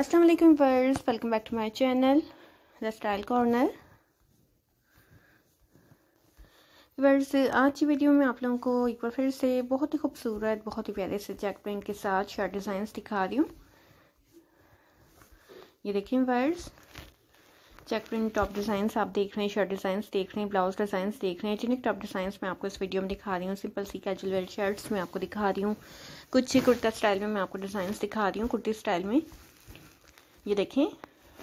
अस्सलाम वालेकुम वर्स welcome back to my channel the style corner वर्स आज की वीडियो में आप लोगों को एक बार फिर से बहुत ही खूबसूरत बहुत ही प्यारे से जैक प्रिंट के साथ शर्ट डिज़ाइंस दिखा रही हूँ ये देखें वर्स चेक प्रिंट टॉप डिज़ाइंस आप देख रहे हैं शर्ट डिज़ाइंस देख रहे हैं ब्लाउज डिज़ाइंस देख रहे हैं जिन्हें टॉप डिज़ाइंस मैं आपको इस वीडियो में दिखा रही हूँ सिंपल सी कैजुअल वेयर शर्ट्स मैं आपको दिखा रही हूँ कुछ ही कुर्ता स्टाइल में मैं आपको डिज़ाइंस दिखा रही हूँ कुर्ती स्टाइल में ये देखें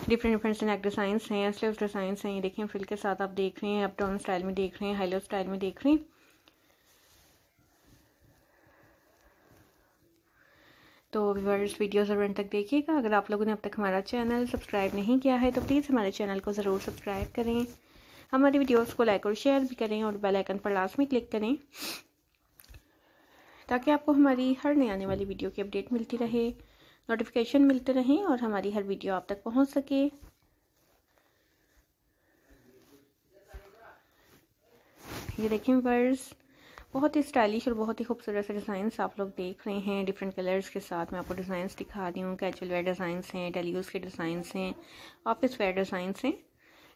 डिफरेंट डिफरेंट नेक डिज़ाइंस हैं स्लीव डिज़ाइंस हैं ये देखें फिल के साथ आप देख रहे हैं अप डाउन स्टाइल में देख रहे हैं हाईलो स्टाइल में देख रहे हैं तो व्यूअर्स वीडियो ज़रूर तक देखिएगा अगर आप लोगों ने अब तक हमारा चैनल सब्सक्राइब नहीं किया है तो प्लीज़ हमारे चैनल को ज़रूर सब्सक्राइब करें हमारी वीडियोस को लाइक और शेयर भी करें और बेल आइकन पर लास्ट में क्लिक करें ताकि आपको हमारी हर नई आने वाली वीडियो की अपडेट मिलती रहे नोटिफिकेशन मिलते रहें और हमारी हर वीडियो आप तक पहुंच सके ये देखें बर्स बहुत ही स्टाइलिश और बहुत ही खूबसूरत से डिज़ाइंस आप लोग देख रहे हैं डिफरेंट कलर्स के साथ मैं आपको डिज़ाइंस दिखा रही हूँ कैचुअल वेयर डिज़ाइंस हैं डेलीज के डिज़ाइंस हैं ऑफिस वेयर डिज़ाइंस हैं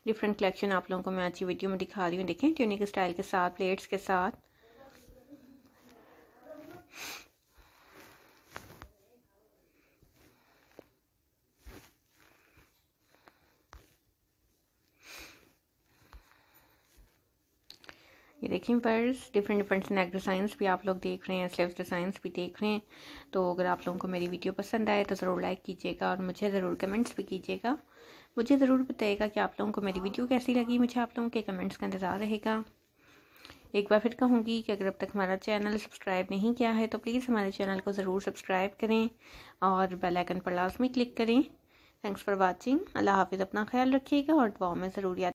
डिफरेंट कलेक्शन आप लोगों को मैं आज वीडियो में दिखा रही हूँ देखें ट्यूनिक स्टाइल के साथ प्लेट्स के साथ ये देखें purse different different snake designs भी आप लोग देख रहे हैं स्लेव डिज़ाइंस भी देख रहे हैं तो अगर आप लोगों को मेरी वीडियो पसंद आए तो ज़रूर लाइक कीजिएगा और मुझे ज़रूर कमेंट्स भी कीजिएगा मुझे ज़रूर बताइएगा कि आप लोगों को मेरी वीडियो कैसी लगी मुझे आप लोगों के कमेंट्स का इंतज़ार रहेगा एक बार फिर कहूँगी कि अगर अब तक हमारा चैनल सब्सक्राइब नहीं किया है तो प्लीज़ हमारे चैनल को ज़रूर सब्सक्राइब करें और बेल आइकन पर लाजमी क्लिक करें थैंक्स फॉर वॉचिंग अल्लाह हाफिज़ अपना ख्याल रखिएगा और दुआ में ज़रूर याद